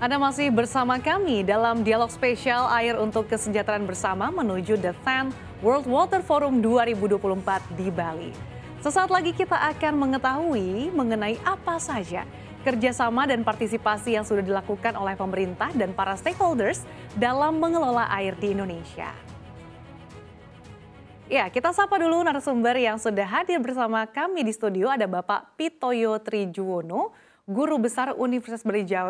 Anda masih bersama kami dalam dialog spesial Air untuk Kesejahteraan Bersama menuju The Fan World Water Forum 2024 di Bali. Sesaat lagi kita akan mengetahui mengenai apa saja kerjasama dan partisipasi yang sudah dilakukan oleh pemerintah dan para stakeholders dalam mengelola air di Indonesia. Ya, kita sapa dulu narasumber yang sudah hadir bersama kami di studio. Ada Bapak Pitoyo Trijuwono, Guru Besar Universitas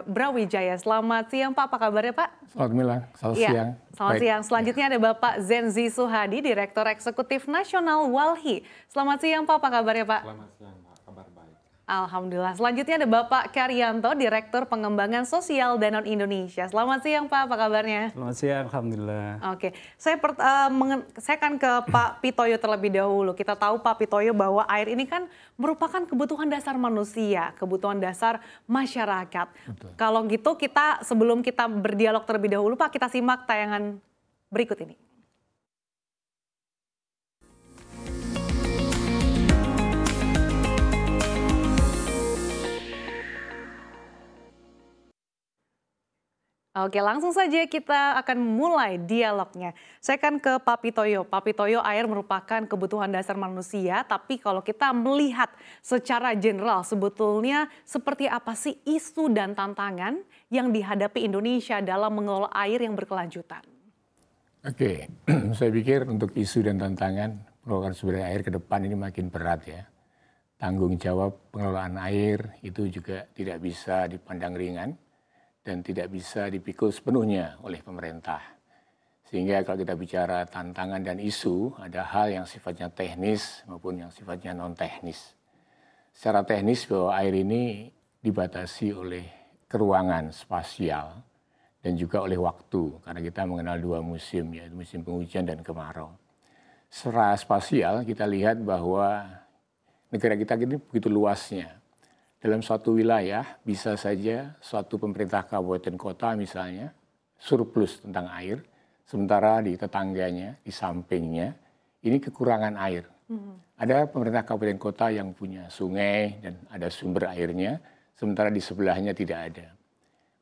Brawijaya. Selamat siang Pak, apa kabarnya Pak? Selamat malam, selamat ya, siang. Selamat Baik. siang. Selanjutnya iya. ada Bapak Zenzi Suhadi, Direktur Eksekutif Nasional Walhi. Selamat siang Pak, apa kabarnya Pak? Selamat siang. Alhamdulillah. Selanjutnya ada Bapak Karyanto, Direktur Pengembangan Sosial Danone Indonesia. Selamat siang Pak, apa kabarnya? Selamat siang, Alhamdulillah. Oke, saya, per, uh, saya akan ke Pak Pitoyo terlebih dahulu. Kita tahu Pak Pitoyo bahwa air ini kan merupakan kebutuhan dasar manusia, kebutuhan dasar masyarakat. Betul. Kalau gitu kita sebelum kita berdialog terlebih dahulu Pak, kita simak tayangan berikut ini. Oke, langsung saja kita akan mulai dialognya. Saya akan ke Papi Toyo. Papi Toyo air merupakan kebutuhan dasar manusia, tapi kalau kita melihat secara general, sebetulnya seperti apa sih isu dan tantangan yang dihadapi Indonesia dalam mengelola air yang berkelanjutan? Oke, saya pikir untuk isu dan tantangan pengelolaan sumber air ke depan ini makin berat ya. Tanggung jawab pengelolaan air itu juga tidak bisa dipandang ringan dan tidak bisa dipikul sepenuhnya oleh pemerintah. Sehingga kalau kita bicara tantangan dan isu, ada hal yang sifatnya teknis maupun yang sifatnya non-teknis. Secara teknis bahwa air ini dibatasi oleh keruangan spasial dan juga oleh waktu karena kita mengenal dua musim yaitu musim penghujan dan kemarau. Secara spasial kita lihat bahwa negara kita ini begitu luasnya dalam suatu wilayah bisa saja suatu pemerintah kabupaten kota misalnya surplus tentang air, sementara di tetangganya, di sampingnya ini kekurangan air. Hmm. Ada pemerintah kabupaten kota yang punya sungai dan ada sumber airnya, sementara di sebelahnya tidak ada.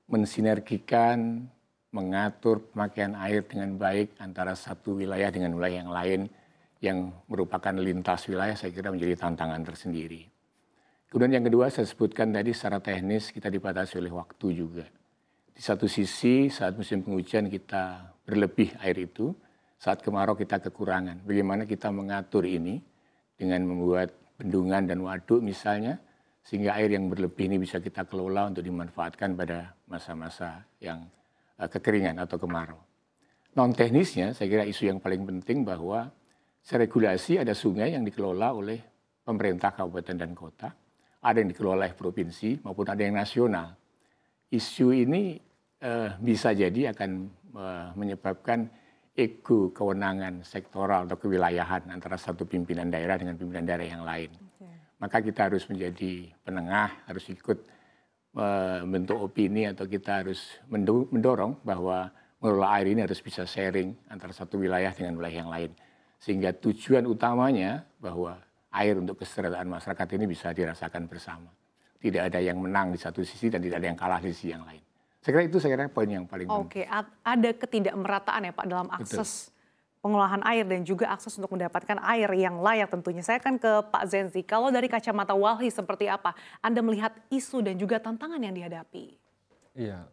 Mensinergikan, mengatur pemakaian air dengan baik antara satu wilayah dengan wilayah yang lain yang merupakan lintas wilayah saya kira menjadi tantangan tersendiri. Kemudian yang kedua saya sebutkan tadi secara teknis kita dibatasi oleh waktu juga. Di satu sisi saat musim penghujan kita berlebih air itu, saat kemarau kita kekurangan. Bagaimana kita mengatur ini dengan membuat bendungan dan waduk misalnya, sehingga air yang berlebih ini bisa kita kelola untuk dimanfaatkan pada masa-masa yang eh, kekeringan atau kemarau. Non teknisnya saya kira isu yang paling penting bahwa seregulasi ada sungai yang dikelola oleh pemerintah kabupaten dan kota ada yang dikelola oleh provinsi maupun ada yang nasional. Isu ini eh, bisa jadi akan eh, menyebabkan ego kewenangan sektoral atau kewilayahan antara satu pimpinan daerah dengan pimpinan daerah yang lain. Maka kita harus menjadi penengah, harus ikut membentuk eh, opini atau kita harus mendorong bahwa mengelola air ini harus bisa sharing antara satu wilayah dengan wilayah yang lain. Sehingga tujuan utamanya bahwa air untuk kesejahteraan masyarakat ini bisa dirasakan bersama. Tidak ada yang menang di satu sisi dan tidak ada yang kalah di sisi yang lain. Saya kira itu saya kira poin yang paling Oke, okay. ada ketidakmerataan ya Pak dalam akses Betul. pengolahan air dan juga akses untuk mendapatkan air yang layak tentunya. Saya akan ke Pak Zenzi. Kalau dari kacamata Walhi seperti apa? Anda melihat isu dan juga tantangan yang dihadapi? Iya,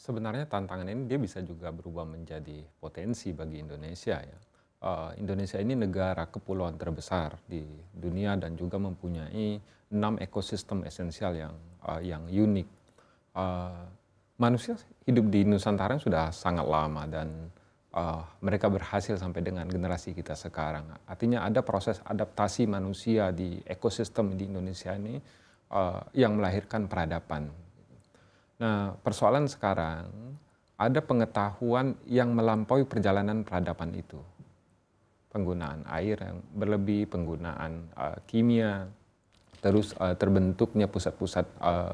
sebenarnya tantangan ini dia bisa juga berubah menjadi potensi bagi Indonesia ya. Eh, Indonesia ini negara kepulauan terbesar di dunia dan juga mempunyai enam ekosistem esensial yang uh, yang unik. Uh, manusia hidup di Nusantara sudah sangat lama dan uh, mereka berhasil sampai dengan generasi kita sekarang. Artinya ada proses adaptasi manusia di ekosistem di Indonesia ini uh, yang melahirkan peradaban. Nah, persoalan sekarang ada pengetahuan yang melampaui perjalanan peradaban itu penggunaan air yang berlebih, penggunaan uh, kimia, terus uh, terbentuknya pusat-pusat uh,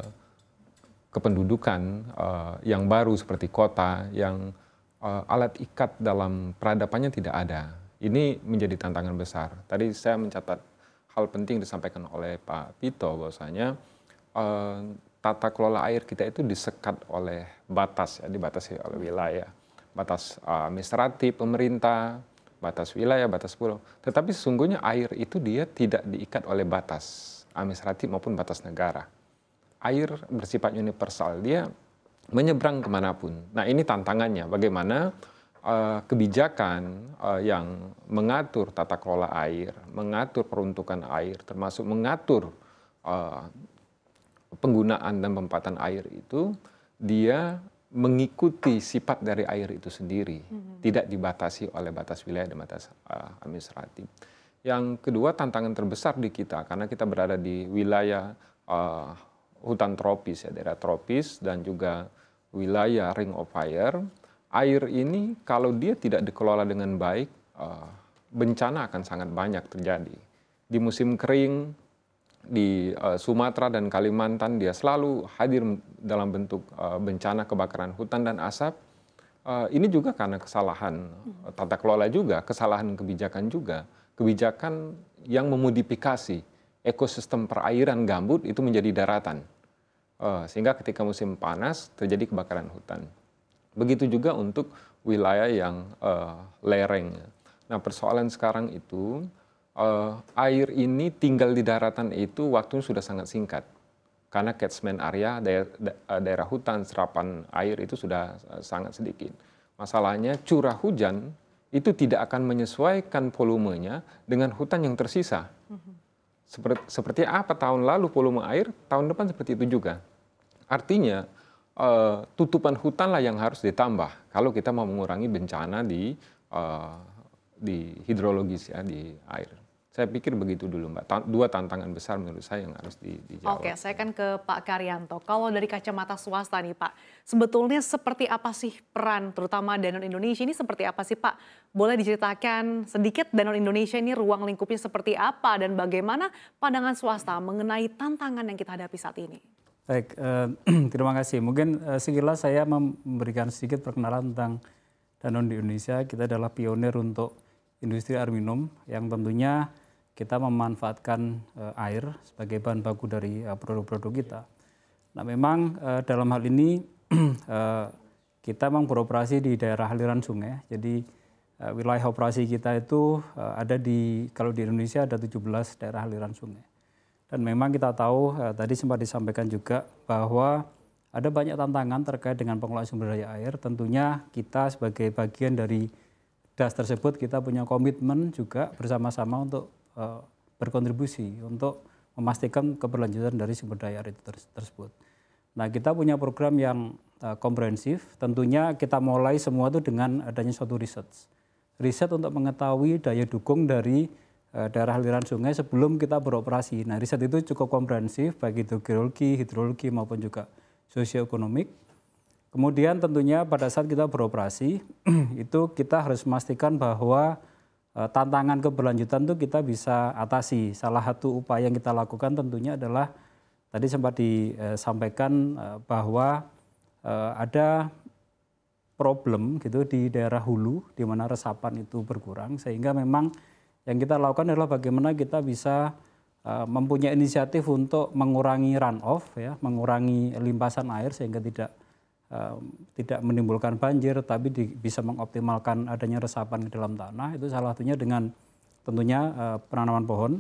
kependudukan uh, yang baru seperti kota yang uh, alat ikat dalam peradabannya tidak ada. Ini menjadi tantangan besar. Tadi saya mencatat hal penting disampaikan oleh Pak Pito bahwasanya uh, tata kelola air kita itu disekat oleh batas, ya, dibatasi oleh wilayah, batas uh, administratif, pemerintah, batas wilayah, batas pulau. Tetapi sesungguhnya air itu dia tidak diikat oleh batas administratif maupun batas negara. Air bersifat universal, dia menyeberang kemanapun. Nah ini tantangannya, bagaimana uh, kebijakan uh, yang mengatur tata kelola air, mengatur peruntukan air, termasuk mengatur uh, penggunaan dan pempatan air itu, dia mengikuti sifat dari air itu sendiri, mm-hmm. tidak dibatasi oleh batas wilayah dan batas uh, administratif. Yang kedua tantangan terbesar di kita karena kita berada di wilayah uh, hutan tropis ya daerah tropis dan juga wilayah ring of fire. Air ini kalau dia tidak dikelola dengan baik, uh, bencana akan sangat banyak terjadi. Di musim kering di eh, Sumatera dan Kalimantan dia selalu hadir dalam bentuk eh, bencana kebakaran hutan dan asap. Eh, ini juga karena kesalahan tata kelola juga, kesalahan kebijakan juga. Kebijakan yang memodifikasi ekosistem perairan gambut itu menjadi daratan. sehingga ketika musim panas terjadi kebakaran hutan. Begitu juga untuk wilayah yang lereng. Nah persoalan sekarang itu uh, air ini tinggal di daratan itu waktunya sudah sangat singkat karena catchment area daer eh, daerah hutan serapan air itu sudah eh, sangat sedikit. Masalahnya curah hujan itu tidak akan menyesuaikan volumenya dengan hutan yang tersisa. Seperti, seperti apa tahun lalu volume air, tahun depan seperti itu juga. Artinya uh, tutupan hutanlah yang harus ditambah kalau kita mau mengurangi bencana di di hidrologis ya di air. Saya pikir begitu dulu Mbak. dua tantangan besar menurut saya yang harus di dijawab. Oke, saya kan ke Pak Karyanto. Kalau dari kacamata swasta nih Pak, sebetulnya seperti apa sih peran terutama Danon Indonesia ini seperti apa sih Pak? Boleh diceritakan sedikit Danon Indonesia ini ruang lingkupnya seperti apa dan bagaimana pandangan swasta mengenai tantangan yang kita hadapi saat ini? Baik, eh, terima kasih. Mungkin eh, sekilas saya memberikan sedikit perkenalan tentang Danone di Indonesia. Kita adalah pionir untuk industri air minum yang tentunya kita memanfaatkan eh, air sebagai bahan baku dari eh, produk-produk kita. Nah memang eh, dalam hal ini kita memang beroperasi di daerah aliran sungai. Jadi wilayah operasi kita itu ada di kalau di Indonesia ada 17 daerah aliran sungai. Dan memang kita tahu tadi sempat disampaikan juga bahwa ada banyak tantangan terkait dengan pengelolaan sumber daya air. Tentunya kita sebagai bagian dari das tersebut kita punya komitmen juga bersama-sama untuk uh, berkontribusi untuk memastikan keberlanjutan dari sumber daya air itu tersebut. Nah, kita punya program yang uh, komprehensif. Tentunya kita mulai semua itu dengan adanya suatu riset. Riset untuk mengetahui daya dukung dari uh, daerah aliran sungai sebelum kita beroperasi. Nah, riset itu cukup komprehensif baik itu geologi, hidrologi maupun juga sosioekonomik. Kemudian tentunya pada saat kita beroperasi itu kita harus memastikan bahwa eh, tantangan keberlanjutan itu kita bisa atasi. Salah satu upaya yang kita lakukan tentunya adalah tadi sempat disampaikan eh, eh, bahwa ada problem gitu di daerah hulu di mana resapan itu berkurang sehingga memang yang kita lakukan adalah bagaimana kita bisa mempunyai inisiatif untuk mengurangi runoff ya, mengurangi limpasan air sehingga tidak tidak menimbulkan banjir tapi bisa mengoptimalkan adanya resapan di dalam tanah itu salah satunya dengan tentunya eh, penanaman pohon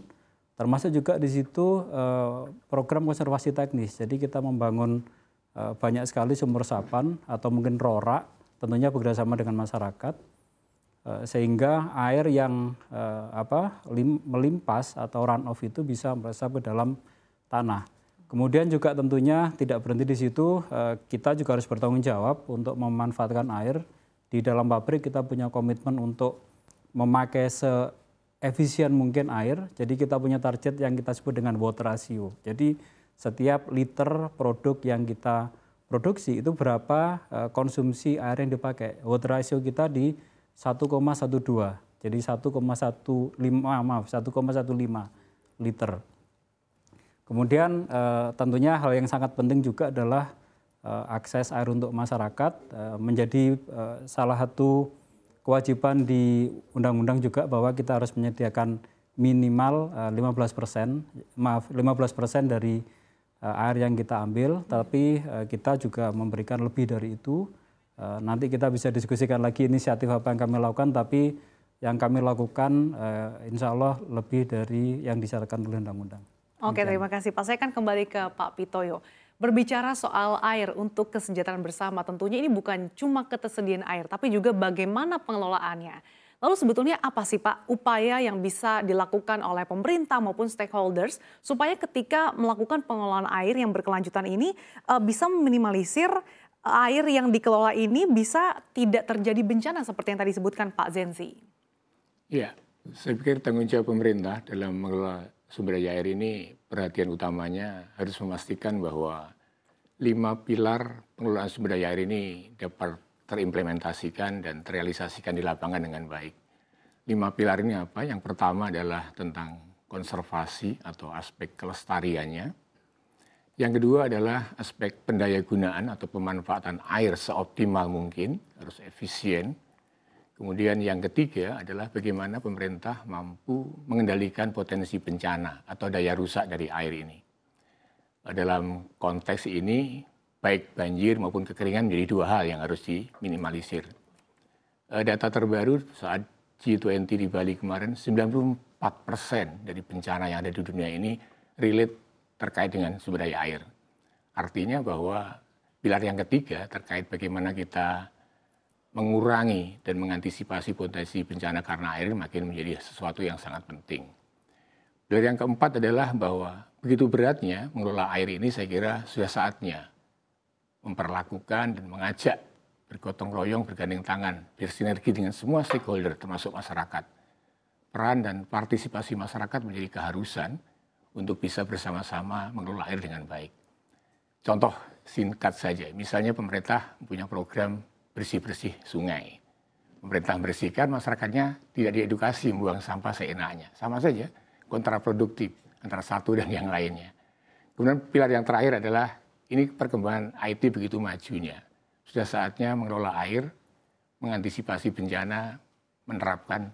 termasuk juga di situ eh, program konservasi teknis jadi kita membangun eh, banyak sekali sumber resapan atau mungkin rora, tentunya bekerjasama dengan masyarakat sehingga air yang apa melimpas atau run off itu bisa meresap ke dalam tanah Kemudian juga tentunya tidak berhenti di situ, eh, kita juga harus bertanggung jawab untuk memanfaatkan air. Di dalam pabrik kita punya komitmen untuk memakai seefisien mungkin air. Jadi kita punya target yang kita sebut dengan water ratio. Jadi setiap liter produk yang kita produksi itu berapa eh, konsumsi air yang dipakai. Water ratio kita di 1,12. Jadi 1,15 maaf 1,15 liter. Kemudian eh, tentunya hal yang sangat penting juga adalah eh, akses air untuk masyarakat eh, menjadi salah satu kewajiban di undang-undang juga bahwa kita harus menyediakan minimal 15 persen, maaf 15 persen dari air yang kita ambil, tapi kita juga memberikan lebih dari itu. Nanti kita bisa diskusikan lagi inisiatif apa yang kami lakukan, tapi yang kami lakukan insya Allah lebih dari yang disyaratkan oleh undang-undang. Oke, terima kasih Pak. Saya akan kembali ke Pak Pitoyo. Berbicara soal air untuk kesejahteraan bersama, tentunya ini bukan cuma ketersediaan air, tapi juga bagaimana pengelolaannya. Lalu sebetulnya apa sih Pak upaya yang bisa dilakukan oleh pemerintah maupun stakeholders supaya ketika melakukan pengelolaan air yang berkelanjutan ini eh, bisa meminimalisir eh, air yang dikelola ini bisa tidak terjadi bencana seperti yang tadi disebutkan Pak Zenzi? Iya, saya pikir tanggung jawab pemerintah dalam mengelola sumber daya air ini perhatian utamanya harus memastikan bahwa lima pilar pengelolaan sumber daya air ini dapat terimplementasikan dan terrealisasikan di lapangan dengan baik. Lima pilar ini apa? Yang pertama adalah tentang konservasi atau aspek kelestariannya. Yang kedua adalah aspek pendayagunaan atau pemanfaatan air seoptimal mungkin, harus efisien. Kemudian yang ketiga adalah bagaimana pemerintah mampu mengendalikan potensi bencana atau daya rusak dari air ini. Dalam konteks ini, baik banjir maupun kekeringan menjadi dua hal yang harus diminimalisir. Eh, data terbaru saat G20 di Bali kemarin, 94 persen dari bencana yang ada di dunia ini relate terkait dengan sumber daya air. Artinya bahwa pilar yang ketiga terkait bagaimana kita mengurangi dan mengantisipasi potensi bencana karena air makin menjadi sesuatu yang sangat penting. Pilar yang keempat adalah bahwa begitu beratnya mengelola air ini saya kira sudah saatnya memperlakukan dan mengajak bergotong royong, bergandeng tangan, bersinergi dengan semua stakeholder termasuk masyarakat. Peran dan partisipasi masyarakat menjadi keharusan untuk bisa bersama-sama mengelola air dengan baik. Contoh singkat saja, misalnya pemerintah punya program bersih-bersih sungai. Pemerintah bersihkan, masyarakatnya tidak diedukasi membuang sampah seenaknya. Sama saja kontraproduktif antara satu dan yang lainnya. Kemudian pilar yang terakhir adalah ini perkembangan IT begitu majunya. Sudah saatnya mengelola air, mengantisipasi bencana, menerapkan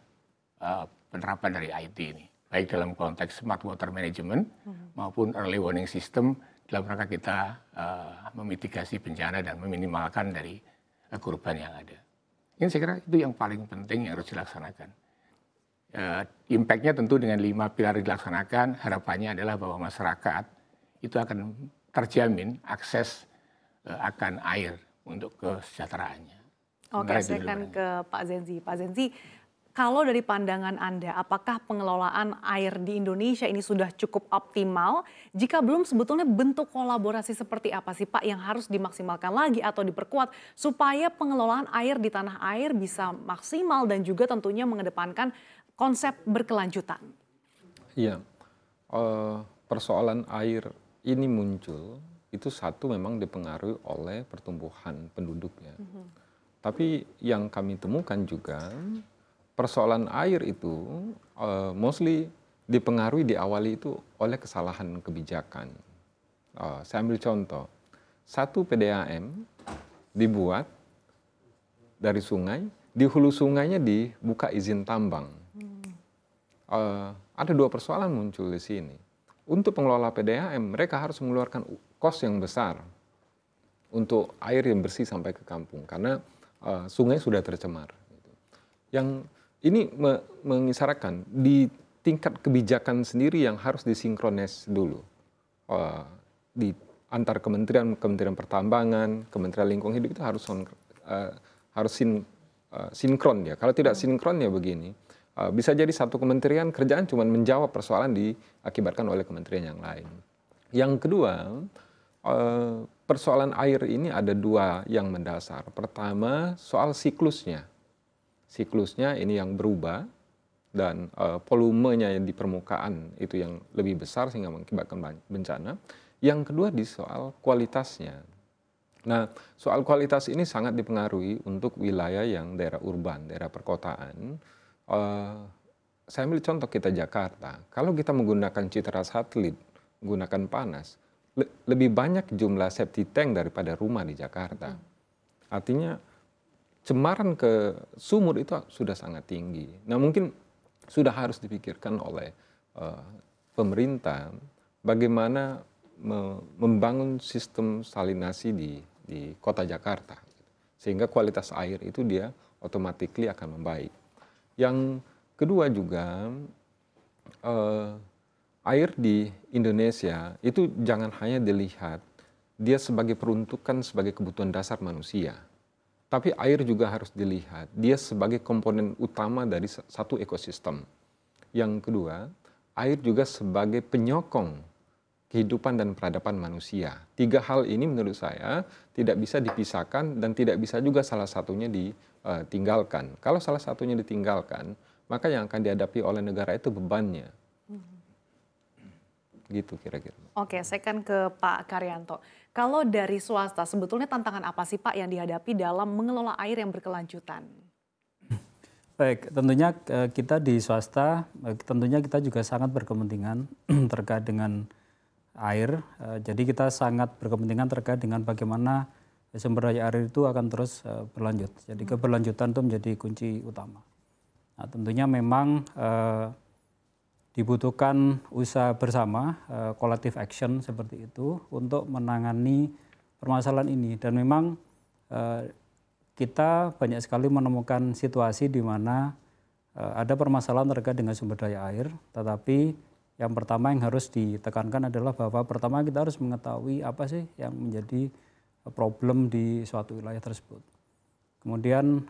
uh, penerapan dari IT ini. Baik dalam konteks smart water management hmm. maupun early warning system dalam rangka kita uh, memitigasi bencana dan meminimalkan dari Eh, korban yang ada. Ini saya kira itu yang paling penting yang harus dilaksanakan. Uh, Impactnya tentu dengan lima pilar dilaksanakan, harapannya adalah bahwa masyarakat itu akan terjamin akses uh, akan air untuk kesejahteraannya. Oke, okay, saya akan ke Pak Zenzi. Pak Zenzi, kalau dari pandangan Anda, apakah pengelolaan air di Indonesia ini sudah cukup optimal? Jika belum, sebetulnya bentuk kolaborasi seperti apa sih Pak yang harus dimaksimalkan lagi atau diperkuat supaya pengelolaan air di tanah air bisa maksimal dan juga tentunya mengedepankan konsep berkelanjutan? Iya, eh, persoalan air ini muncul itu satu memang dipengaruhi oleh pertumbuhan penduduknya. Mm -hmm. Tapi yang kami temukan juga persoalan air itu uh, mostly dipengaruhi diawali itu oleh kesalahan kebijakan. Uh, saya ambil contoh, satu PDAM dibuat dari sungai, di hulu sungainya dibuka izin tambang. Uh, ada dua persoalan muncul di sini. Untuk pengelola PDAM, mereka harus mengeluarkan kos yang besar untuk air yang bersih sampai ke kampung karena uh, sungai sudah tercemar. Gitu. Yang ini me mengisarakan di tingkat kebijakan sendiri yang harus disinkronis dulu uh, di antar kementerian kementerian pertambangan kementerian lingkungan hidup itu harus uh, harus sin, uh, sinkron ya kalau tidak sinkron ya begini bisa jadi satu kementerian kerjaan cuma menjawab persoalan diakibatkan oleh kementerian yang lain yang kedua persoalan air ini ada dua yang mendasar pertama soal siklusnya siklusnya ini yang berubah dan uh, volumenya yang di permukaan itu yang lebih besar sehingga mengakibatkan bencana. Yang kedua di soal kualitasnya. Nah, soal kualitas ini sangat dipengaruhi untuk wilayah yang daerah urban, daerah perkotaan. Uh, saya ambil contoh kita Jakarta. Kalau kita menggunakan citra satelit, menggunakan panas, le lebih banyak jumlah septi tank daripada rumah di Jakarta. Hmm. Artinya cemaran ke sumur itu sudah sangat tinggi. Nah mungkin sudah harus dipikirkan oleh uh, pemerintah bagaimana me membangun sistem salinasi di di kota Jakarta sehingga kualitas air itu dia otomatis akan membaik. Yang kedua juga uh, air di Indonesia itu jangan hanya dilihat dia sebagai peruntukan sebagai kebutuhan dasar manusia tapi air juga harus dilihat, dia sebagai komponen utama dari satu ekosistem. Yang kedua, air juga sebagai penyokong kehidupan dan peradaban manusia. Tiga hal ini menurut saya tidak bisa dipisahkan dan tidak bisa juga salah satunya ditinggalkan. Eh, Kalau salah satunya ditinggalkan, maka yang akan dihadapi oleh negara itu bebannya. Hmm. Gitu kira-kira. Oke, saya akan ke Pak Karyanto. Kalau dari swasta, sebetulnya tantangan apa sih Pak yang dihadapi dalam mengelola air yang berkelanjutan? Baik, tentunya eh, kita di swasta, eh, tentunya kita juga sangat berkepentingan terkait dengan air. Eh, jadi kita sangat berkepentingan terkait dengan bagaimana sumber daya air itu akan terus berlanjut. Jadi hmm. keberlanjutan itu menjadi kunci utama. Nah, tentunya memang dibutuhkan usaha bersama, uh, collective action seperti itu untuk menangani permasalahan ini. Dan memang eh, kita banyak sekali menemukan situasi di mana eh, ada permasalahan terkait dengan sumber daya air, tetapi yang pertama yang harus ditekankan adalah bahwa pertama kita harus mengetahui apa sih yang menjadi problem di suatu wilayah tersebut. Kemudian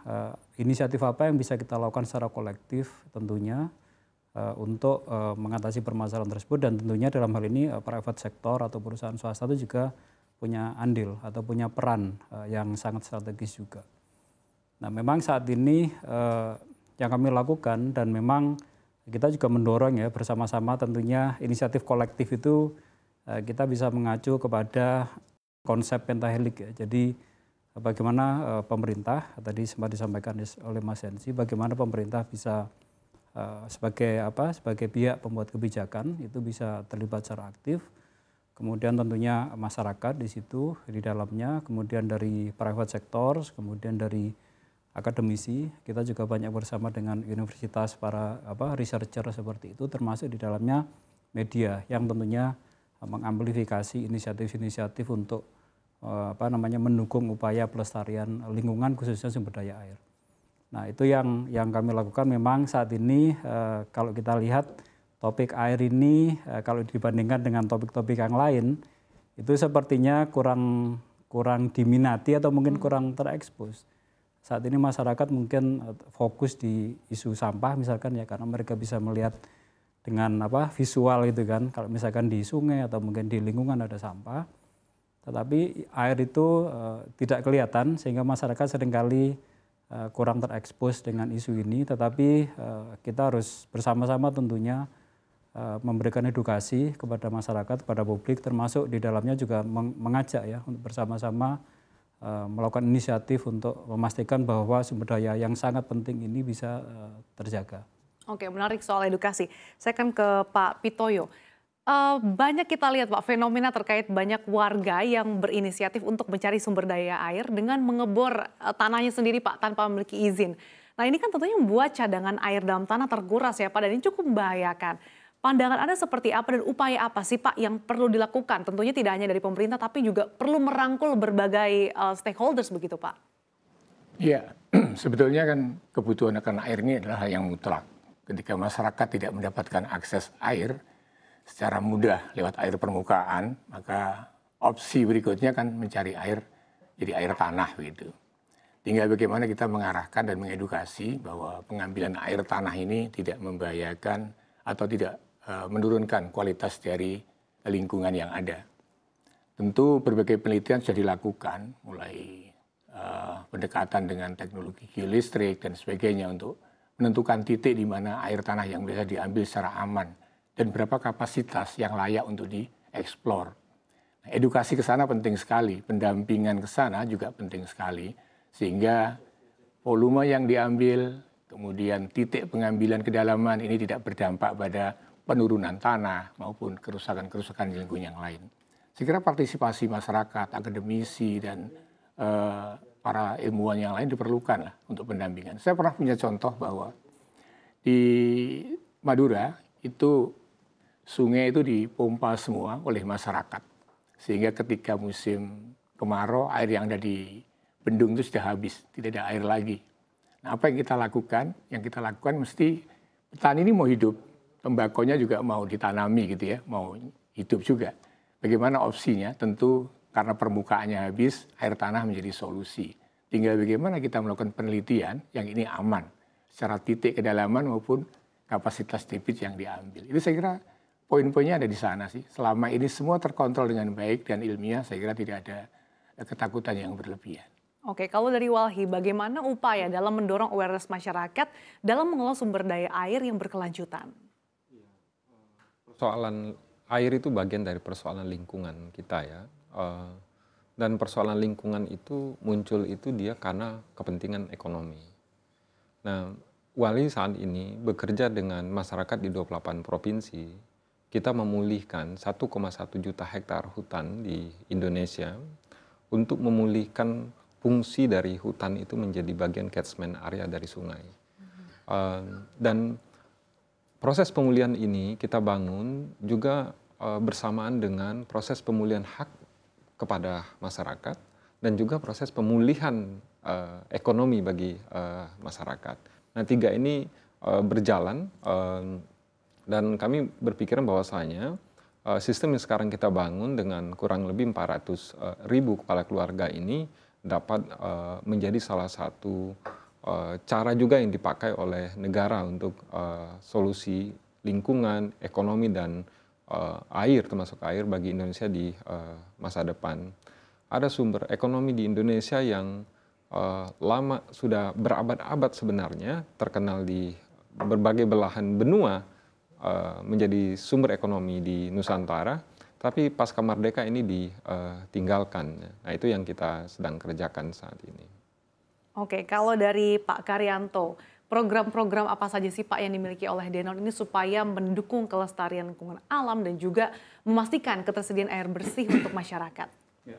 inisiatif apa yang bisa kita lakukan secara kolektif tentunya Eh, untuk eh, mengatasi permasalahan tersebut dan tentunya dalam hal ini eh, private sektor atau perusahaan swasta itu juga punya andil atau punya peran yang sangat strategis juga. Nah memang saat ini yang kami lakukan dan memang kita juga mendorong ya bersama-sama tentunya inisiatif kolektif itu kita bisa mengacu kepada konsep pentahelik ya. Jadi bagaimana pemerintah tadi sempat disampaikan oleh Mas Hensi, bagaimana pemerintah bisa Eh, sebagai apa sebagai pihak pembuat kebijakan itu bisa terlibat secara aktif kemudian tentunya masyarakat di situ di dalamnya kemudian dari private sector kemudian dari akademisi kita juga banyak bersama dengan universitas para apa researcher seperti itu termasuk di dalamnya media yang tentunya mengamplifikasi inisiatif-inisiatif untuk eh, apa namanya mendukung upaya pelestarian lingkungan khususnya sumber daya air. Nah itu yang yang kami lakukan memang saat ini eh, kalau kita lihat topik air ini eh, kalau dibandingkan dengan topik-topik yang lain itu sepertinya kurang kurang diminati atau mungkin hmm. kurang terekspos. Saat ini masyarakat mungkin eh, fokus di isu sampah misalkan ya karena mereka bisa melihat dengan apa visual gitu kan kalau misalkan di sungai atau mungkin di lingkungan ada sampah tetapi air itu e, tidak kelihatan sehingga masyarakat seringkali Eh, kurang terekspos dengan isu ini, tetapi eh, kita harus bersama-sama tentunya eh, memberikan edukasi kepada masyarakat, kepada publik, termasuk di dalamnya juga mengajak ya untuk bersama-sama melakukan inisiatif untuk memastikan bahwa sumber daya yang sangat penting ini bisa terjaga. Oke, menarik soal edukasi. Saya akan ke Pak Pitoyo. Uh, banyak kita lihat Pak fenomena terkait banyak warga yang berinisiatif untuk mencari sumber daya air dengan mengebor uh, tanahnya sendiri Pak tanpa memiliki izin. Nah ini kan tentunya membuat cadangan air dalam tanah terguras ya Pak dan ini cukup membahayakan. Pandangan Anda seperti apa dan upaya apa sih Pak yang perlu dilakukan? Tentunya tidak hanya dari pemerintah tapi juga perlu merangkul berbagai uh, stakeholders begitu Pak. Iya, sebetulnya kan kebutuhan akan air ini adalah yang mutlak. Ketika masyarakat tidak mendapatkan akses air, secara mudah lewat air permukaan, maka opsi berikutnya kan mencari air jadi air tanah begitu. Tinggal bagaimana kita mengarahkan dan mengedukasi bahwa pengambilan air tanah ini tidak membahayakan atau tidak e, menurunkan kualitas dari lingkungan yang ada. Tentu berbagai penelitian sudah dilakukan, mulai e, pendekatan dengan teknologi geolistrik dan sebagainya untuk menentukan titik di mana air tanah yang bisa diambil secara aman dan berapa kapasitas yang layak untuk dieksplor. Nah, edukasi ke sana penting sekali, pendampingan ke sana juga penting sekali, sehingga volume yang diambil, kemudian titik pengambilan kedalaman ini tidak berdampak pada penurunan tanah maupun kerusakan-kerusakan lingkungan yang lain. Saya kira partisipasi masyarakat, akademisi, dan eh, para ilmuwan yang lain diperlukan lah untuk pendampingan. Saya pernah punya contoh bahwa di Madura itu sungai itu dipompa semua oleh masyarakat. Sehingga ketika musim kemarau, air yang ada di bendung itu sudah habis, tidak ada air lagi. Nah, apa yang kita lakukan? Yang kita lakukan mesti petani ini mau hidup, tembakonya juga mau ditanami gitu ya, mau hidup juga. Bagaimana opsinya? Tentu karena permukaannya habis, air tanah menjadi solusi. Tinggal bagaimana kita melakukan penelitian yang ini aman, secara titik kedalaman maupun kapasitas debit yang diambil. Itu saya kira poin-poinnya ada di sana sih. Selama ini semua terkontrol dengan baik dan ilmiah, saya kira tidak ada ketakutan yang berlebihan. Oke, kalau dari Walhi, bagaimana upaya dalam mendorong awareness masyarakat dalam mengelola sumber daya air yang berkelanjutan? Persoalan air itu bagian dari persoalan lingkungan kita ya. Eh, dan persoalan lingkungan itu muncul itu dia karena kepentingan ekonomi. Nah, Wali saat ini bekerja dengan masyarakat di 28 provinsi kita memulihkan 1,1 juta hektar hutan di Indonesia untuk memulihkan fungsi dari hutan itu menjadi bagian catchment area dari sungai. Uh, dan proses pemulihan ini kita bangun juga uh, bersamaan dengan proses pemulihan hak kepada masyarakat dan juga proses pemulihan uh, ekonomi bagi uh, masyarakat. Nah tiga ini uh, berjalan. Uh, dan kami berpikiran bahwasanya uh, sistem yang sekarang kita bangun dengan kurang lebih 400 uh, eh, ribu kepala keluarga ini dapat uh, menjadi salah satu cara juga yang dipakai oleh negara untuk uh, solusi lingkungan, ekonomi dan uh, air termasuk air bagi Indonesia di uh, masa depan. Ada sumber ekonomi di Indonesia yang uh, lama sudah berabad-abad sebenarnya terkenal di berbagai belahan benua Eh, menjadi sumber ekonomi di Nusantara, tapi pasca merdeka ini ditinggalkan. Nah itu yang kita sedang kerjakan saat ini. Oke, kalau dari Pak Karyanto, program-program apa saja sih Pak yang dimiliki oleh Denon ini supaya mendukung kelestarian lingkungan alam dan juga memastikan ketersediaan air bersih untuk masyarakat? Ya.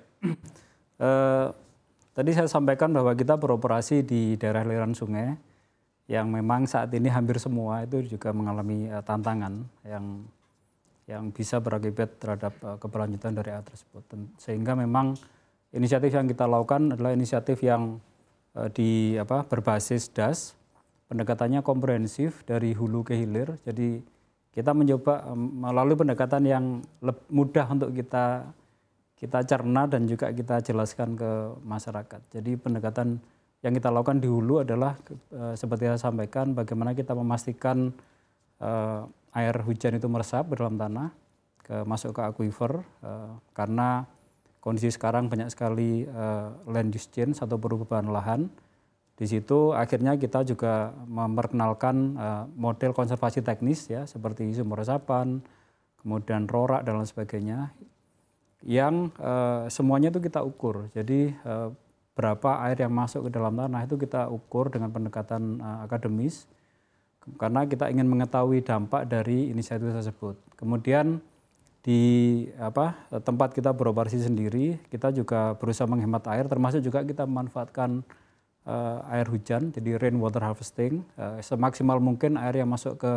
Uh, tadi saya sampaikan bahwa kita beroperasi di daerah aliran sungai yang memang saat ini hampir semua itu juga mengalami uh, tantangan yang yang bisa berakibat terhadap uh, keberlanjutan dari hal tersebut. Sehingga memang inisiatif yang kita lakukan adalah inisiatif yang uh, di apa berbasis das, pendekatannya komprehensif dari hulu ke hilir. Jadi kita mencoba melalui pendekatan yang mudah untuk kita kita cerna dan juga kita jelaskan ke masyarakat. Jadi pendekatan yang kita lakukan di hulu adalah eh, seperti saya sampaikan bagaimana kita memastikan eh, air hujan itu meresap ke dalam tanah, ke, masuk ke aquifer eh, karena kondisi sekarang banyak sekali land use change atau perubahan lahan. Di situ akhirnya kita juga memperkenalkan model konservasi teknis ya seperti sumur resapan, kemudian rorak dan lain sebagainya yang semuanya itu kita ukur. Jadi berapa air yang masuk ke dalam tanah itu kita ukur dengan pendekatan uh, akademis karena kita ingin mengetahui dampak dari inisiatif tersebut. Kemudian di apa tempat kita beroperasi sendiri, kita juga berusaha menghemat air termasuk juga kita memanfaatkan uh, air hujan jadi rainwater harvesting uh, semaksimal mungkin air yang masuk ke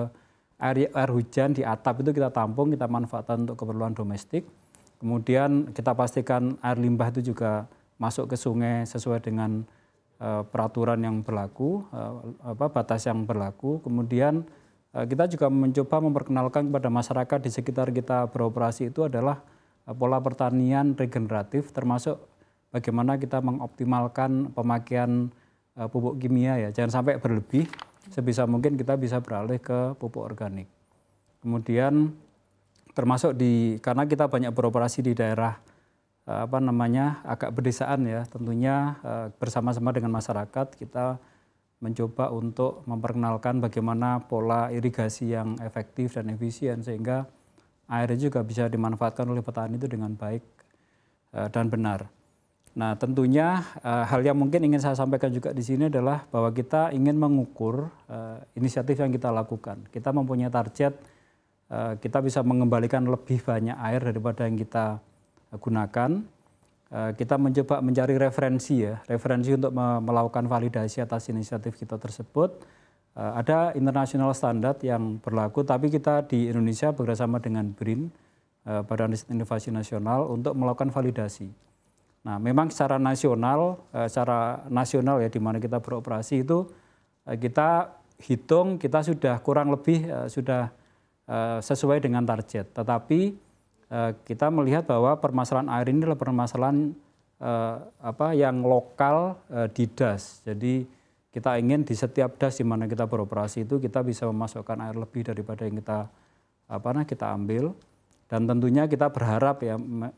air air hujan di atap itu kita tampung, kita manfaatkan untuk keperluan domestik. Kemudian kita pastikan air limbah itu juga masuk ke sungai sesuai dengan eh, peraturan yang berlaku, eh, apa, batas yang berlaku. Kemudian eh, kita juga mencoba memperkenalkan kepada masyarakat di sekitar kita beroperasi itu adalah pola pertanian regeneratif, termasuk bagaimana kita mengoptimalkan pemakaian pupuk kimia ya, jangan sampai berlebih. Sebisa mungkin kita bisa beralih ke pupuk organik. Kemudian termasuk di karena kita banyak beroperasi di daerah Eh, apa namanya agak pedesaan ya tentunya eh, bersama-sama dengan masyarakat kita mencoba untuk memperkenalkan bagaimana pola irigasi yang efektif dan efisien sehingga airnya juga bisa dimanfaatkan oleh petani itu dengan baik eh, dan benar. Nah, tentunya hal yang mungkin ingin saya sampaikan juga di sini adalah bahwa kita ingin mengukur inisiatif yang kita lakukan. Kita mempunyai target kita bisa mengembalikan lebih banyak air daripada yang kita Eh, gunakan. Eh, kita mencoba mencari referensi ya, referensi untuk melakukan validasi atas inisiatif kita tersebut. Eh, ada internasional standar yang berlaku, tapi kita di Indonesia bekerjasama dengan BRIN, Badan Riset Inovasi Nasional, untuk melakukan validasi. Nah, memang secara nasional, secara nasional ya, di mana kita beroperasi itu kita hitung kita sudah kurang lebih sudah sesuai dengan target. Tetapi Eh, kita melihat bahwa permasalahan air ini adalah permasalahan eh, apa yang lokal eh, di das. Jadi kita ingin di setiap das di mana kita beroperasi itu kita bisa memasukkan air lebih daripada yang kita apa nah kita ambil dan tentunya kita berharap ya me,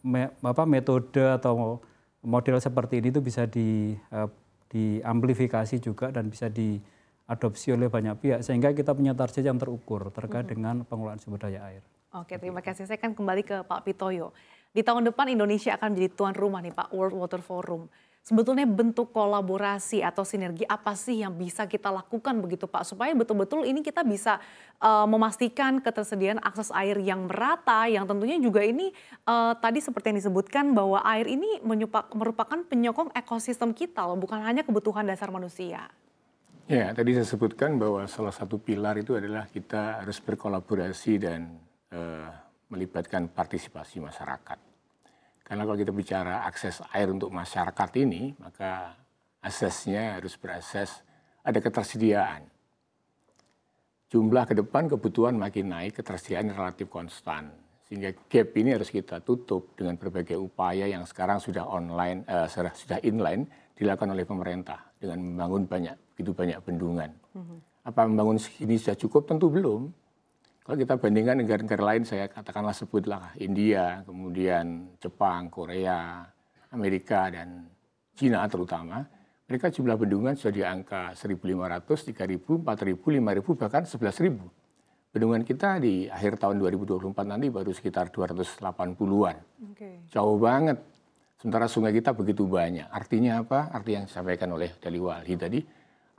me, apa metode atau model seperti ini itu bisa di uh, diamplifikasi juga dan bisa diadopsi oleh banyak pihak sehingga kita punya target yang terukur terkait dengan pengelolaan sumber daya air. Oke, terima kasih. Saya akan kembali ke Pak Pitoyo. Di tahun depan Indonesia akan menjadi tuan rumah nih Pak World Water Forum. Sebetulnya bentuk kolaborasi atau sinergi apa sih yang bisa kita lakukan begitu Pak supaya betul-betul ini kita bisa uh, memastikan ketersediaan akses air yang merata yang tentunya juga ini uh, tadi seperti yang disebutkan bahwa air ini merupakan penyokong ekosistem kita loh bukan hanya kebutuhan dasar manusia. Ya, tadi saya sebutkan bahwa salah satu pilar itu adalah kita harus berkolaborasi dan Eh, melibatkan partisipasi masyarakat. Karena kalau kita bicara akses air untuk masyarakat ini, maka aksesnya harus berakses ada ketersediaan. Jumlah ke depan kebutuhan makin naik, ketersediaan relatif konstan. Sehingga gap ini harus kita tutup dengan berbagai upaya yang sekarang sudah online, eh, sudah inline dilakukan oleh pemerintah dengan membangun banyak, begitu banyak bendungan. Mhm. Apa membangun segini sudah cukup? Tentu belum kalau kita bandingkan negara-negara lain, saya katakanlah sebutlah India, kemudian Jepang, Korea, Amerika, dan Cina terutama, mereka jumlah bendungan sudah di angka 1.500, 3.000, 4.000, 5.000, bahkan 11.000. Bendungan kita di akhir tahun 2024 nanti baru sekitar 280-an. Okay. Jauh banget. Sementara sungai kita begitu banyak. Artinya apa? Arti yang disampaikan oleh Dali Walhi tadi,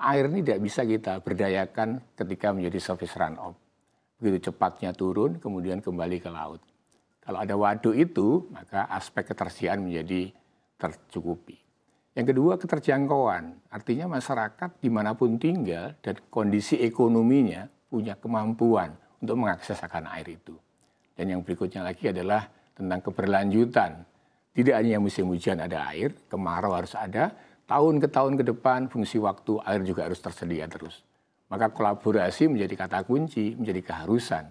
air ini tidak bisa kita berdayakan ketika menjadi service run-off begitu cepatnya turun kemudian kembali ke laut. Kalau ada waduk itu, maka aspek ketersediaan menjadi tercukupi. Yang kedua, keterjangkauan. Artinya masyarakat dimanapun tinggal dan kondisi ekonominya punya kemampuan untuk mengakses akan air itu. Dan yang berikutnya lagi adalah tentang keberlanjutan. Tidak hanya musim hujan ada air, kemarau harus ada, tahun ke tahun ke depan fungsi waktu air juga harus tersedia terus. Maka kolaborasi menjadi kata kunci, menjadi keharusan.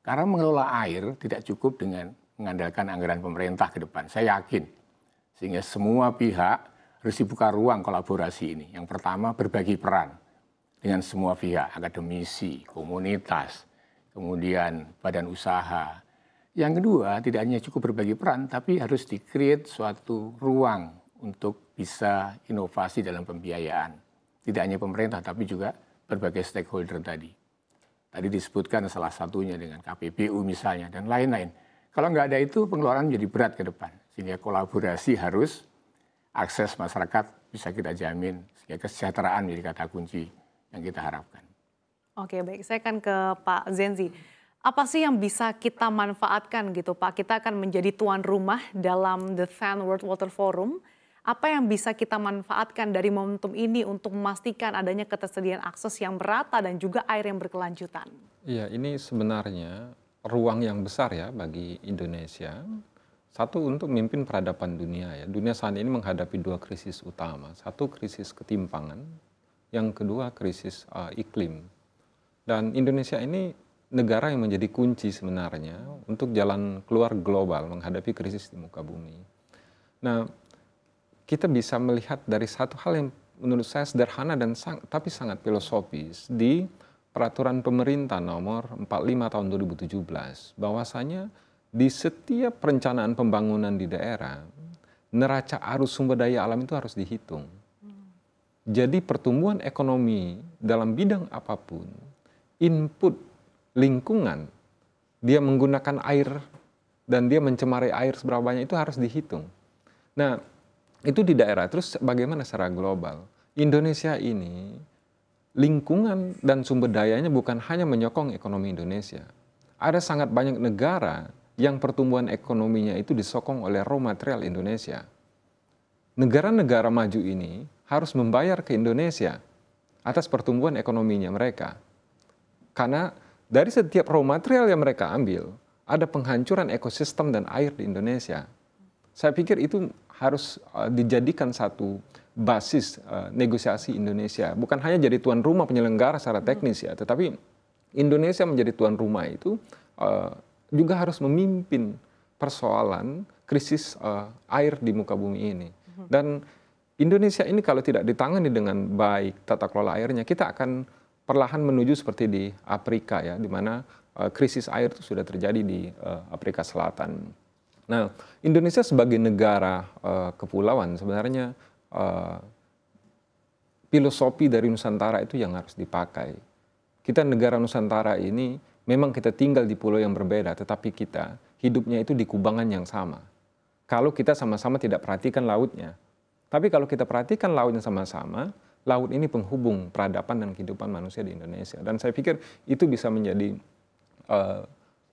Karena mengelola air tidak cukup dengan mengandalkan anggaran pemerintah ke depan. Saya yakin. Sehingga semua pihak harus dibuka ruang kolaborasi ini. Yang pertama berbagi peran dengan semua pihak, akademisi, komunitas, kemudian badan usaha. Yang kedua, tidak hanya cukup berbagi peran, tapi harus dikreat suatu ruang untuk bisa inovasi dalam pembiayaan. Tidak hanya pemerintah, tapi juga berbagai stakeholder tadi. Tadi disebutkan salah satunya dengan KPPU misalnya dan lain-lain. Kalau nggak ada itu pengeluaran menjadi berat ke depan. Sehingga kolaborasi harus akses masyarakat bisa kita jamin. Sehingga kesejahteraan menjadi kata kunci yang kita harapkan. Oke baik, saya akan ke Pak Zenzi. Apa sih yang bisa kita manfaatkan gitu Pak? Kita akan menjadi tuan rumah dalam The Fan World Water Forum apa yang bisa kita manfaatkan dari momentum ini untuk memastikan adanya ketersediaan akses yang merata dan juga air yang berkelanjutan? Iya, ini sebenarnya ruang yang besar ya bagi Indonesia. Satu untuk memimpin peradaban dunia ya. Dunia saat ini menghadapi dua krisis utama. Satu krisis ketimpangan, yang kedua krisis uh, iklim. Dan Indonesia ini negara yang menjadi kunci sebenarnya untuk jalan keluar global menghadapi krisis di muka bumi. Nah, kita bisa melihat dari satu hal yang menurut saya sederhana dan sang, tapi sangat filosofis di peraturan pemerintah nomor 45 tahun 2017 bahwasanya di setiap perencanaan pembangunan di daerah neraca arus sumber daya alam itu harus dihitung. Jadi pertumbuhan ekonomi dalam bidang apapun, input lingkungan, dia menggunakan air dan dia mencemari air seberapa banyak itu harus dihitung. Nah, itu di daerah. Terus bagaimana secara global? Indonesia ini lingkungan dan sumber dayanya bukan hanya menyokong ekonomi Indonesia. Ada sangat banyak negara yang pertumbuhan ekonominya itu disokong oleh raw material Indonesia. Negara-negara maju ini harus membayar ke Indonesia atas pertumbuhan ekonominya mereka. Karena dari setiap raw material yang mereka ambil, ada penghancuran ekosistem dan air di Indonesia. Saya pikir itu harus eh, dijadikan satu basis uh, negosiasi Indonesia. Bukan hanya jadi tuan rumah penyelenggara secara teknis ya, tetapi Indonesia menjadi tuan rumah itu uh, juga harus memimpin persoalan krisis uh, air di muka bumi ini. Dan Indonesia ini kalau tidak ditangani dengan baik tata kelola airnya, kita akan perlahan menuju seperti di Afrika ya, di mana uh, krisis air itu sudah terjadi di uh, Afrika Selatan. Nah, Indonesia sebagai negara uh, kepulauan sebenarnya uh, filosofi dari Nusantara itu yang harus dipakai. Kita negara Nusantara ini memang kita tinggal di pulau yang berbeda, tetapi kita hidupnya itu di kubangan yang sama. Kalau kita sama-sama tidak perhatikan lautnya. Tapi kalau kita perhatikan lautnya sama-sama, laut ini penghubung peradaban dan kehidupan manusia di Indonesia. Dan saya pikir itu bisa menjadi uh,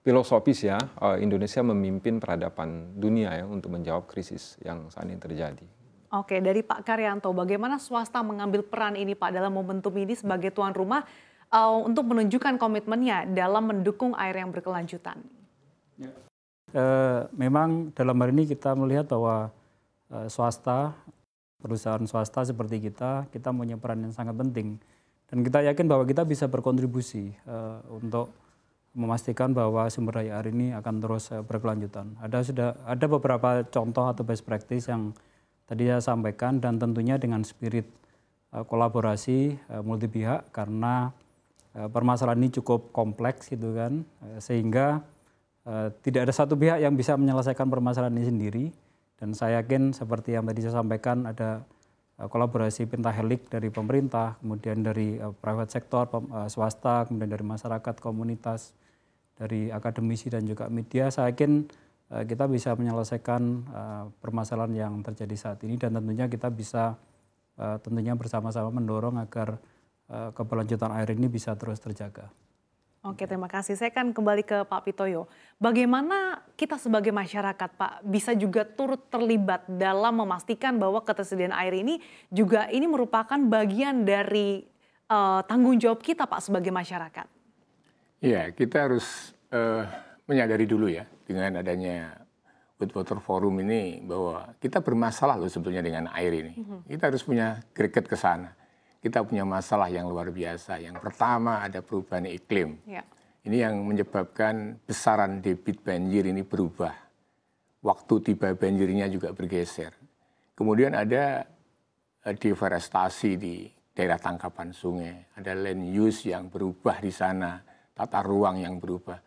filosofis ya eh, Indonesia memimpin peradaban dunia ya untuk menjawab krisis yang saat ini terjadi. Oke, dari Pak Karyanto, bagaimana swasta mengambil peran ini Pak dalam momentum ini sebagai tuan rumah uh, untuk menunjukkan komitmennya dalam mendukung air yang berkelanjutan? Ya. Uh, memang dalam hari ini kita melihat bahwa uh, swasta, perusahaan swasta seperti kita, kita punya peran yang sangat penting dan kita yakin bahwa kita bisa berkontribusi uh, untuk memastikan bahwa sumber daya air ini akan terus eh, berkelanjutan. Ada sudah ada beberapa contoh atau best practice yang tadi saya sampaikan dan tentunya dengan spirit eh, kolaborasi eh, multi pihak karena permasalahan ini cukup kompleks gitu kan sehingga tidak ada satu pihak yang bisa menyelesaikan permasalahan ini sendiri dan saya yakin seperti yang tadi saya sampaikan ada kolaborasi pentahelik dari pemerintah, kemudian dari private sektor, swasta, kemudian dari masyarakat, komunitas, dari akademisi dan juga media, saya yakin eh, kita bisa menyelesaikan eh, permasalahan yang terjadi saat ini dan tentunya kita bisa eh, tentunya bersama-sama mendorong agar keberlanjutan air ini bisa terus terjaga. Oke, terima kasih. Saya akan kembali ke Pak Pitoyo. Bagaimana kita sebagai masyarakat, Pak, bisa juga turut terlibat dalam memastikan bahwa ketersediaan air ini juga ini merupakan bagian dari uh, tanggung jawab kita, Pak, sebagai masyarakat? ya kita harus eh, menyadari dulu ya dengan adanya Water Forum ini bahwa kita bermasalah loh sebetulnya dengan air ini. Mhm. Kita harus punya greget ke sana. Kita punya masalah yang luar biasa. Yang pertama ada perubahan iklim. Ya. Ini yang menyebabkan besaran debit banjir ini berubah. Waktu tiba banjirnya juga bergeser. Kemudian ada eh, deforestasi di daerah tangkapan sungai. Ada land use yang berubah di sana tata ruang yang berubah.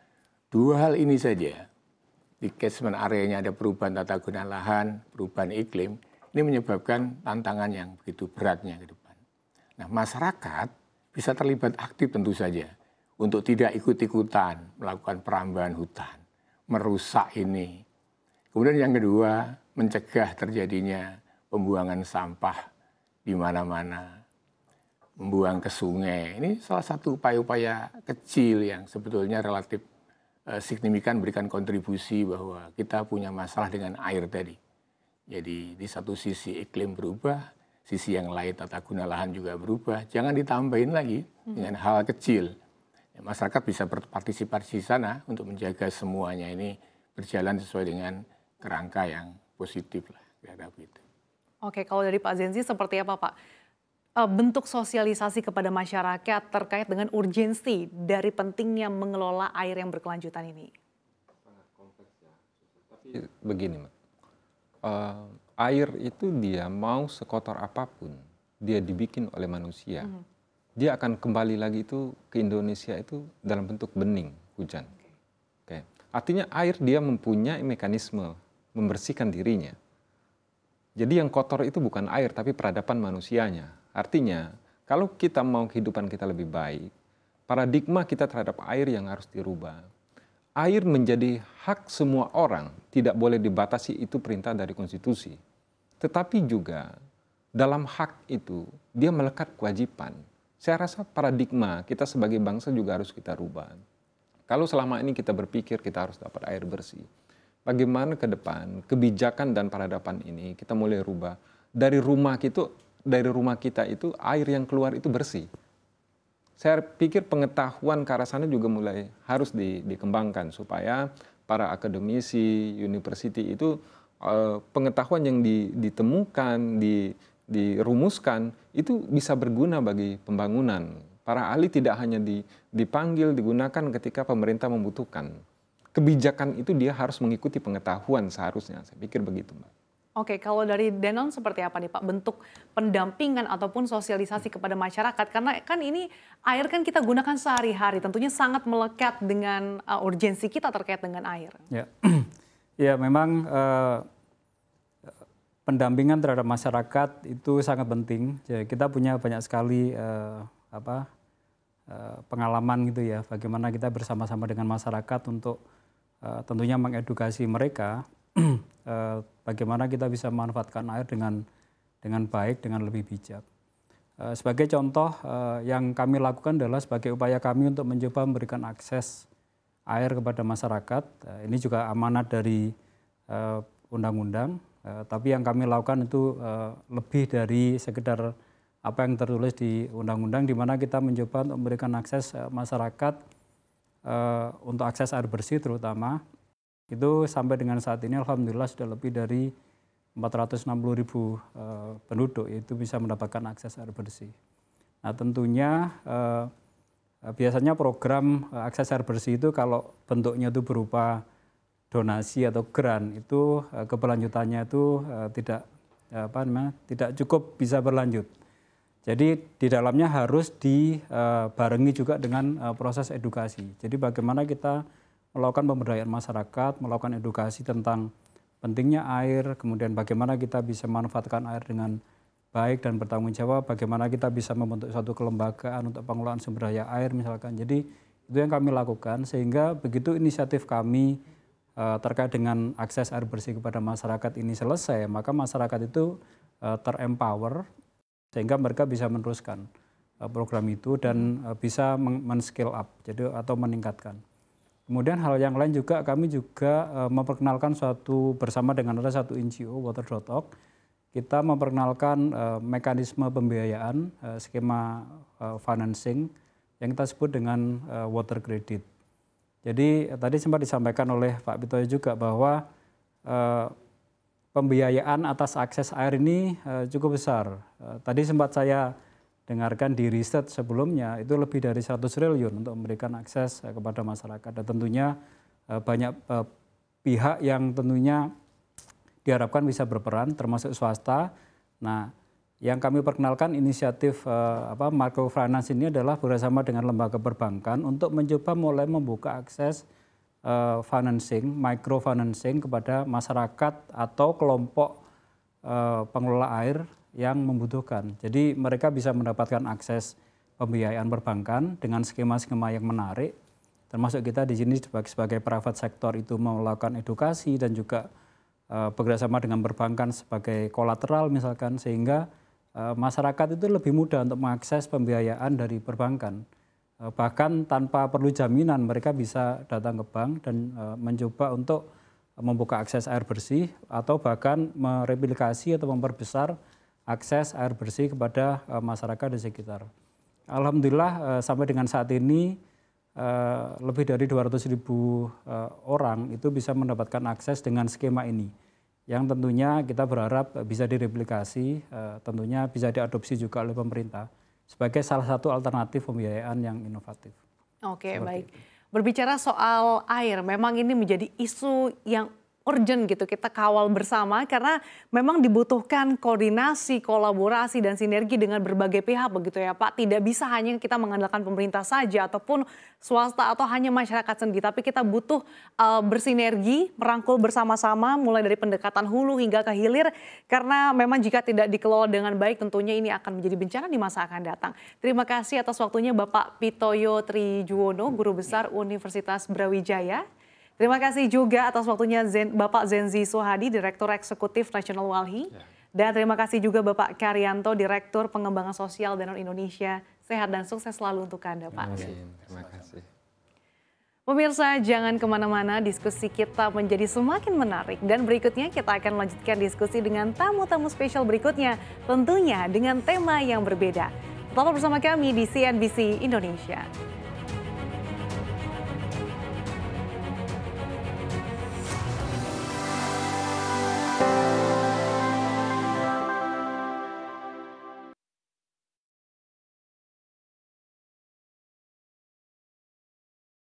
Dua hal ini saja, di catchment areanya ada perubahan tata guna lahan, perubahan iklim, ini menyebabkan tantangan yang begitu beratnya ke depan. Nah, masyarakat bisa terlibat aktif tentu saja untuk tidak ikut-ikutan melakukan perambahan hutan, merusak ini. Kemudian yang kedua, mencegah terjadinya pembuangan sampah di mana-mana membuang ke sungai. Ini salah satu upaya-upaya kecil yang sebetulnya relatif uh, signifikan berikan kontribusi bahwa kita punya masalah dengan air tadi. Jadi di satu sisi iklim berubah, sisi yang lain tata guna lahan juga berubah. Jangan ditambahin lagi hmm. dengan hal kecil. Ya, masyarakat bisa berpartisipasi di sana untuk menjaga semuanya ini berjalan sesuai dengan kerangka yang positif lah Oke, kalau dari Pak Zenzi seperti apa Pak? Eh, bentuk sosialisasi kepada masyarakat terkait dengan urgensi dari pentingnya mengelola air yang berkelanjutan ini? Ya. Tapi begini, Mbak. Uh, air itu dia mau sekotor apapun, dia dibikin oleh manusia. -hmm. Dia akan kembali lagi itu ke Indonesia itu dalam bentuk bening hujan. Okay. Artinya air dia mempunyai mekanisme membersihkan dirinya. Jadi yang kotor itu bukan air tapi peradaban manusianya Artinya, kalau kita mau kehidupan kita lebih baik, paradigma kita terhadap air yang harus dirubah. Air menjadi hak semua orang, tidak boleh dibatasi itu perintah dari konstitusi. Tetapi juga dalam hak itu dia melekat kewajiban. Saya rasa paradigma kita sebagai bangsa juga harus kita rubah. Kalau selama ini kita berpikir kita harus dapat air bersih, bagaimana ke depan kebijakan dan peradaban ini kita mulai rubah dari rumah itu dari rumah kita itu air yang keluar itu bersih. Saya pikir pengetahuan ke arah sana juga mulai harus di, dikembangkan supaya para akademisi, university itu eh, pengetahuan yang ditemukan, di, dirumuskan itu bisa berguna bagi pembangunan. Para ahli tidak hanya di, dipanggil, digunakan ketika pemerintah membutuhkan. Kebijakan itu dia harus mengikuti pengetahuan seharusnya. Saya pikir begitu, Mbak. Oke, kalau dari Denon seperti apa nih Pak bentuk pendampingan ataupun sosialisasi hmm. kepada masyarakat? Karena kan ini air kan kita gunakan sehari-hari, tentunya sangat melekat dengan uh, urgensi kita terkait dengan air. Ya, ya memang uh, pendampingan terhadap masyarakat itu sangat penting. Jadi ya, kita punya banyak sekali uh, apa uh, pengalaman gitu ya, bagaimana kita bersama-sama dengan masyarakat untuk uh, tentunya mengedukasi mereka Eh, bagaimana kita bisa memanfaatkan air dengan dengan baik, dengan lebih bijak. Eh, sebagai contoh eh, yang kami lakukan adalah sebagai upaya kami untuk mencoba memberikan akses air kepada masyarakat. Ini juga amanat dari undang-undang, tapi yang kami lakukan itu lebih dari sekedar apa yang tertulis di undang-undang, di mana kita mencoba untuk memberikan akses masyarakat untuk akses air bersih terutama itu sampai dengan saat ini alhamdulillah sudah lebih dari 460 ribu uh, penduduk itu bisa mendapatkan akses air bersih. Nah tentunya uh, biasanya program akses air bersih itu kalau bentuknya itu berupa donasi atau grant itu keberlanjutannya itu tidak apa namanya tidak cukup bisa berlanjut. Jadi di dalamnya harus dibarengi juga dengan proses edukasi. Jadi bagaimana kita melakukan pemberdayaan masyarakat, melakukan edukasi tentang pentingnya air, kemudian bagaimana kita bisa memanfaatkan air dengan baik dan bertanggung jawab, bagaimana kita bisa membentuk suatu kelembagaan untuk pengelolaan sumber daya air misalkan. Jadi itu yang kami lakukan sehingga begitu inisiatif kami uh, terkait dengan akses air bersih kepada masyarakat ini selesai, maka masyarakat itu uh, terempower sehingga mereka bisa meneruskan eh, program itu dan bisa men-scale up, jadi atau meningkatkan. Kemudian hal yang lain juga kami juga eh, memperkenalkan suatu bersama dengan ada satu NGO Water.org kita memperkenalkan eh, mekanisme pembiayaan eh, skema financing yang kita sebut dengan water credit. Jadi tadi sempat disampaikan oleh Pak Bito juga bahwa pembiayaan atas akses air ini cukup besar. tadi sempat saya dengarkan di riset sebelumnya itu lebih dari 100 triliun untuk memberikan akses eh, kepada masyarakat dan tentunya eh, banyak eh, pihak yang tentunya diharapkan bisa berperan termasuk swasta. Nah, yang kami perkenalkan inisiatif apa microfinance ini adalah bersama dengan lembaga perbankan untuk mencoba mulai membuka akses micro financing, microfinancing kepada masyarakat atau kelompok pengelola air yang membutuhkan. Jadi mereka bisa mendapatkan akses pembiayaan perbankan dengan skema-skema yang menarik, termasuk kita di sini sebagai, sebagai private sektor itu melakukan edukasi dan juga uh, bekerjasama dengan perbankan sebagai kolateral misalkan, sehingga uh, masyarakat itu lebih mudah untuk mengakses pembiayaan dari perbankan. Uh, bahkan tanpa perlu jaminan mereka bisa datang ke bank dan uh, mencoba untuk membuka akses air bersih atau bahkan mereplikasi atau memperbesar akses air bersih kepada eh, masyarakat di sekitar. Alhamdulillah eh, sampai dengan saat ini eh, lebih dari 200 orang itu bisa mendapatkan akses dengan skema ini. Yang tentunya kita berharap bisa direplikasi, tentunya bisa diadopsi juga oleh pemerintah sebagai salah satu alternatif pembiayaan yang inovatif. Oke, Seperti baik. Itu. Berbicara soal air, memang ini menjadi isu yang urgent gitu kita kawal bersama karena memang dibutuhkan koordinasi, kolaborasi dan sinergi dengan berbagai pihak begitu ya Pak. Tidak bisa hanya kita mengandalkan pemerintah saja ataupun swasta atau hanya masyarakat sendiri, tapi kita butuh uh, bersinergi, merangkul bersama-sama mulai dari pendekatan hulu hingga ke hilir karena memang jika tidak dikelola dengan baik tentunya ini akan menjadi bencana di masa akan datang. Terima kasih atas waktunya Bapak Pitoyo Trijuwono, guru besar Universitas Brawijaya. Terima kasih juga atas waktunya Zen, Bapak Zenzi Sohadi, Direktur Eksekutif Nasional Walhi. Ya. Dan terima kasih juga Bapak Karyanto, Direktur Pengembangan Sosial Danon Indonesia. Sehat dan sukses selalu untuk Anda, Pak. kasih. Terima kasih. Pemirsa, jangan kemana-mana, diskusi kita menjadi semakin menarik. Dan berikutnya kita akan melanjutkan diskusi dengan tamu-tamu spesial berikutnya, tentunya dengan tema yang berbeda. Tetap bersama kami di CNBC Indonesia.